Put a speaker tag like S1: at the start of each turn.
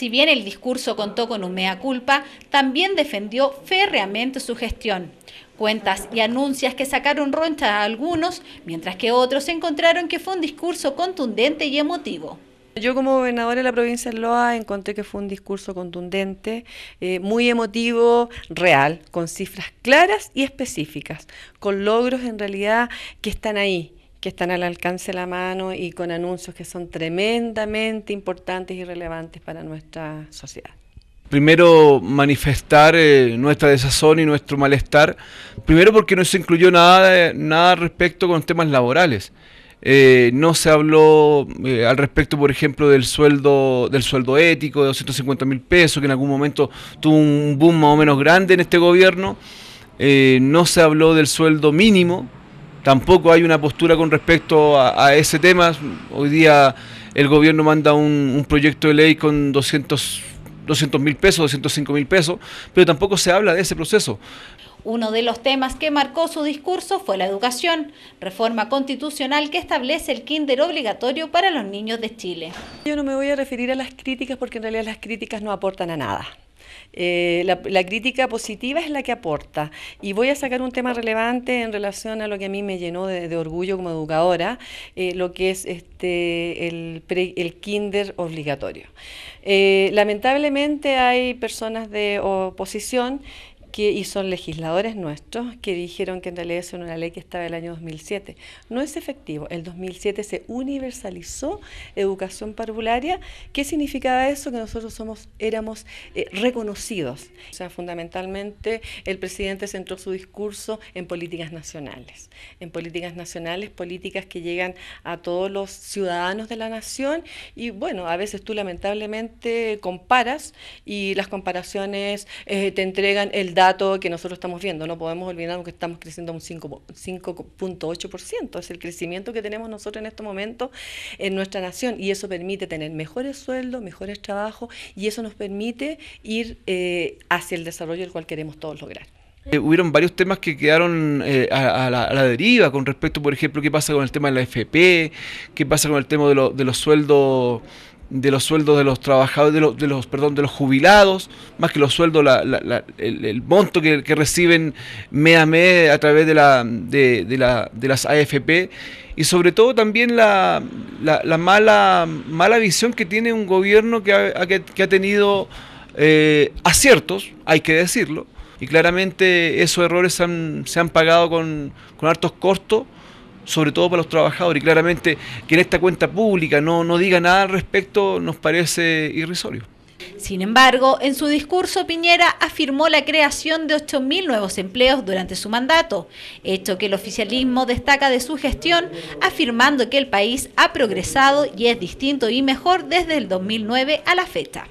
S1: Si bien el discurso contó con humea mea culpa, también defendió férreamente su gestión. Cuentas y anuncias que sacaron ronchas a algunos, mientras que otros encontraron que fue un discurso contundente y emotivo. Yo como gobernadora de
S2: la provincia de Loa encontré que fue un discurso contundente, eh, muy emotivo, real, con cifras claras y específicas, con logros en realidad que están ahí que están al alcance de la mano y con anuncios que son tremendamente importantes y relevantes para nuestra sociedad.
S3: Primero, manifestar eh, nuestra desazón y nuestro malestar. Primero, porque no se incluyó nada, eh, nada respecto con temas laborales. Eh, no se habló al respecto, por ejemplo, del sueldo, del sueldo ético de 250 mil pesos, que en algún momento tuvo un boom más o menos grande en este gobierno. no se habló del sueldo mínimo, tampoco hay una postura con respecto a, ese tema. Hoy día el gobierno manda un, un proyecto de ley con 200 mil pesos, 205 mil pesos, pero tampoco se habla de ese proceso.
S1: Uno de los temas que marcó su discurso fue la educación, reforma constitucional que establece el kinder obligatorio para los niños de Chile. Yo no me voy a referir
S2: a las críticas porque en realidad las críticas no aportan a nada. Eh, la, crítica positiva es la que aporta. Y voy a sacar un tema relevante en relación a lo que a mí me llenó de, orgullo como educadora, eh, lo que es este, el, kinder obligatorio. Eh, lamentablemente hay personas de oposición y son legisladores nuestros que dijeron que en realidad es una ley que estaba el año 2007. No es efectivo. El 2007 se universalizó educación parvularia. ¿Qué significaba eso? Que nosotros somos, éramos eh, reconocidos. O sea, fundamentalmente el presidente centró su discurso en políticas nacionales. En políticas nacionales, políticas que llegan a todos los ciudadanos de la nación y bueno, a veces tú lamentablemente comparas y las comparaciones eh, te entregan el dato dato que nosotros estamos viendo. No podemos olvidar que estamos creciendo un 5.8%. Es el crecimiento que tenemos nosotros en este momento en nuestra nación y eso permite tener mejores sueldos, mejores trabajos y eso nos permite ir eh, hacia el desarrollo el cual queremos todos lograr.
S3: Eh, hubieron varios temas que quedaron eh, a, la, deriva con respecto, por ejemplo, qué pasa con el tema de la FP, qué pasa con el tema de, de los sueldos de los sueldos de los trabajadores, de los, perdón, de los jubilados, más que los sueldos, la, el, monto que, reciben mes a mes a través de, la, de, la, de las AFP, y sobre todo también la, mala, mala visión que tiene un gobierno que ha, tenido eh, aciertos, hay que decirlo, y claramente esos errores se han pagado con, con hartos costos sobre todo para los trabajadores. Y claramente que en esta cuenta pública no, no diga nada al respecto nos parece irrisorio.
S1: Sin embargo, en su discurso, Piñera afirmó la creación de 8.000 nuevos empleos durante su mandato, hecho que el oficialismo destaca de su gestión, afirmando que el país ha progresado y es distinto y mejor desde el 2009 a la fecha.